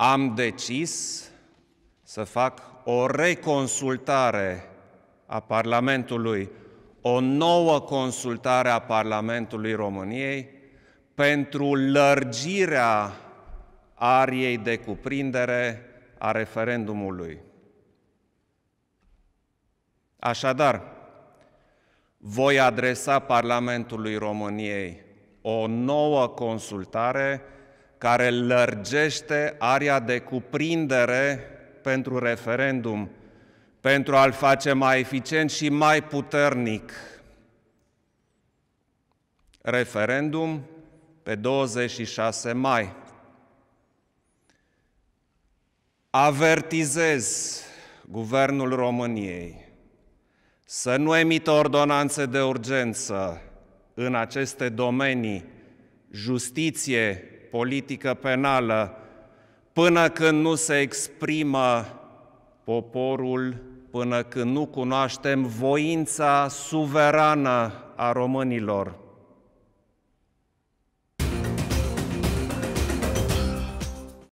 Am decis să fac o reconsultare a Parlamentului, o nouă consultare a Parlamentului României pentru lărgirea ariei de cuprindere a referendumului. Așadar, voi adresa Parlamentului României o nouă consultare care lărgește aria de cuprindere pentru referendum, pentru a-l face mai eficient și mai puternic. Referendum pe 26 mai. Avertizez Guvernul României să nu emită ordonanțe de urgență în aceste domenii, justiție, politică penală, până când nu se exprimă poporul, până când nu cunoaștem voința suverană a românilor.